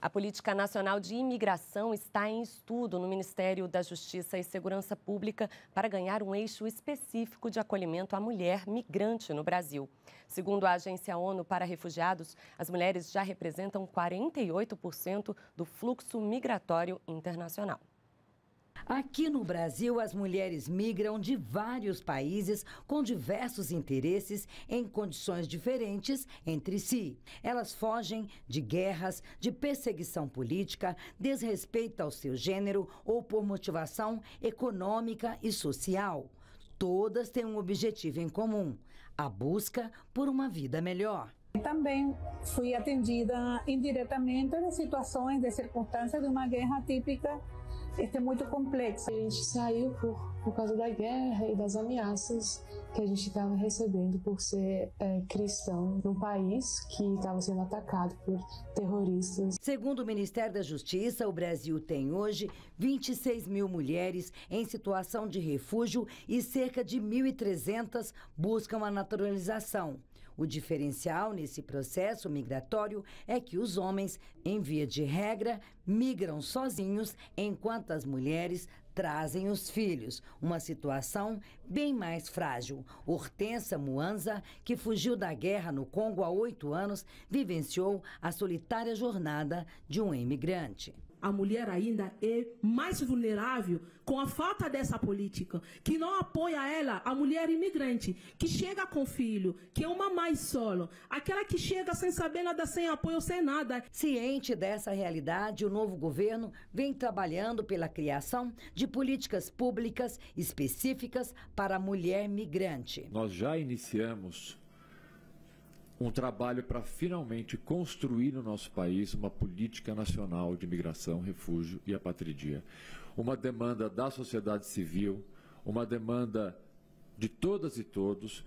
A política nacional de imigração está em estudo no Ministério da Justiça e Segurança Pública para ganhar um eixo específico de acolhimento à mulher migrante no Brasil. Segundo a Agência ONU para Refugiados, as mulheres já representam 48% do fluxo migratório internacional. Aqui no Brasil, as mulheres migram de vários países com diversos interesses em condições diferentes entre si. Elas fogem de guerras, de perseguição política, desrespeito ao seu gênero ou por motivação econômica e social. Todas têm um objetivo em comum: a busca por uma vida melhor. Também fui atendida indiretamente nas situações de circunstâncias de uma guerra típica isso é muito complexo. A gente saiu por, por causa da guerra e das ameaças que a gente estava recebendo por ser é, cristão num país que estava sendo atacado por terroristas. Segundo o Ministério da Justiça, o Brasil tem hoje 26 mil mulheres em situação de refúgio e cerca de 1.300 buscam a naturalização. O diferencial nesse processo migratório é que os homens, em via de regra, migram sozinhos enquanto as mulheres trazem os filhos, uma situação bem mais frágil. Hortensa Muanza, que fugiu da guerra no Congo há oito anos, vivenciou a solitária jornada de um imigrante a mulher ainda é mais vulnerável com a falta dessa política, que não apoia ela, a mulher imigrante, que chega com filho, que é uma mãe solo, aquela que chega sem saber nada, sem apoio, sem nada. Ciente dessa realidade, o novo governo vem trabalhando pela criação de políticas públicas específicas para a mulher migrante. Nós já iniciamos um trabalho para finalmente construir no nosso país uma política nacional de migração, refúgio e apatridia. Uma demanda da sociedade civil, uma demanda de todas e todos